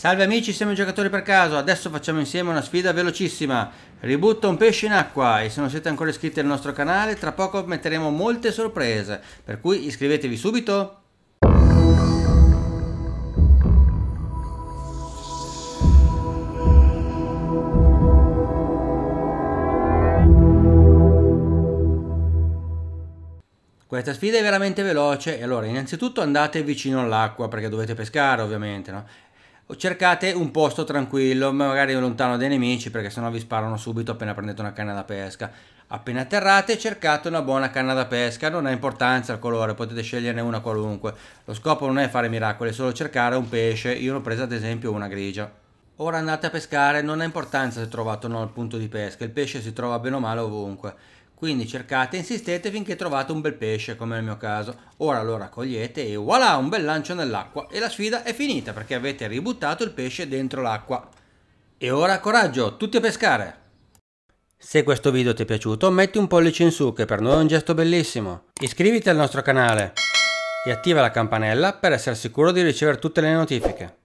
Salve amici, siamo i giocatori per caso, adesso facciamo insieme una sfida velocissima. Ributta un pesce in acqua e se non siete ancora iscritti al nostro canale, tra poco metteremo molte sorprese, per cui iscrivetevi subito! Questa sfida è veramente veloce e allora innanzitutto andate vicino all'acqua perché dovete pescare ovviamente, no? cercate un posto tranquillo, magari lontano dai nemici perché sennò vi sparano subito appena prendete una canna da pesca. Appena atterrate cercate una buona canna da pesca, non ha importanza il colore, potete sceglierne una qualunque. Lo scopo non è fare miracoli, è solo cercare un pesce, io ho presa ad esempio una grigia. Ora andate a pescare, non ha importanza se trovate o no il punto di pesca, il pesce si trova bene o male ovunque. Quindi cercate, insistete finché trovate un bel pesce, come nel mio caso. Ora lo raccogliete e voilà, un bel lancio nell'acqua. E la sfida è finita perché avete ributtato il pesce dentro l'acqua. E ora coraggio, tutti a pescare! Se questo video ti è piaciuto metti un pollice in su che per noi è un gesto bellissimo. Iscriviti al nostro canale e attiva la campanella per essere sicuro di ricevere tutte le notifiche.